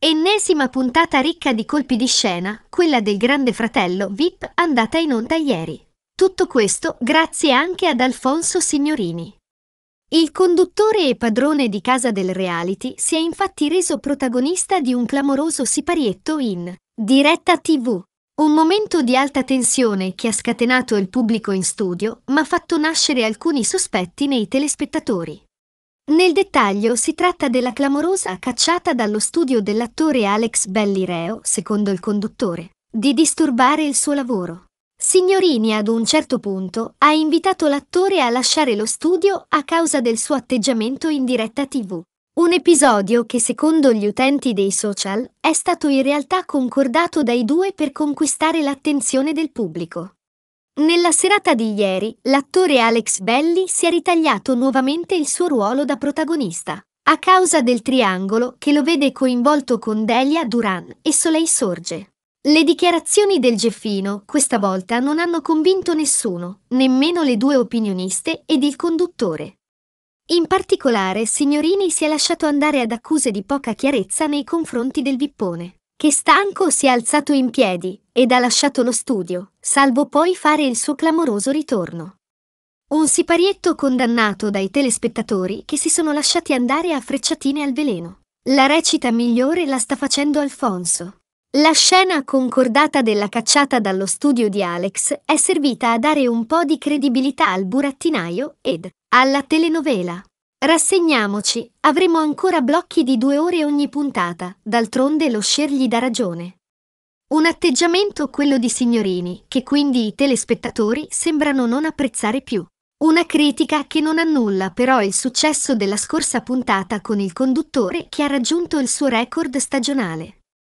Ennesima puntata ricca di colpi di scena, quella del Grande Fratello VIP andata in onda ieri. Tutto questo grazie anche ad Alfonso Signorini. Il conduttore e padrone di casa del reality si è infatti reso protagonista di un clamoroso siparietto in diretta TV. Un momento di alta tensione che ha scatenato il pubblico in studio, ma fatto nascere alcuni sospetti nei telespettatori. Nel dettaglio si tratta della clamorosa cacciata dallo studio dell'attore Alex Bellireo, secondo il conduttore, di disturbare il suo lavoro. Signorini ad un certo punto ha invitato l'attore a lasciare lo studio a causa del suo atteggiamento in diretta tv. Un episodio che secondo gli utenti dei social è stato in realtà concordato dai due per conquistare l'attenzione del pubblico. Nella serata di ieri, l'attore Alex Belli si è ritagliato nuovamente il suo ruolo da protagonista, a causa del triangolo che lo vede coinvolto con Delia Duran e Soleil Sorge. Le dichiarazioni del Geffino questa volta non hanno convinto nessuno, nemmeno le due opinioniste ed il conduttore. In particolare, Signorini si è lasciato andare ad accuse di poca chiarezza nei confronti del Vippone che stanco si è alzato in piedi ed ha lasciato lo studio, salvo poi fare il suo clamoroso ritorno. Un siparietto condannato dai telespettatori che si sono lasciati andare a frecciatine al veleno. La recita migliore la sta facendo Alfonso. La scena concordata della cacciata dallo studio di Alex è servita a dare un po' di credibilità al burattinaio ed alla telenovela. Rassegniamoci, avremo ancora blocchi di due ore ogni puntata, d'altronde lo share gli dà ragione. Un atteggiamento quello di signorini, che quindi i telespettatori sembrano non apprezzare più. Una critica che non annulla però il successo della scorsa puntata con il conduttore che ha raggiunto il suo record stagionale.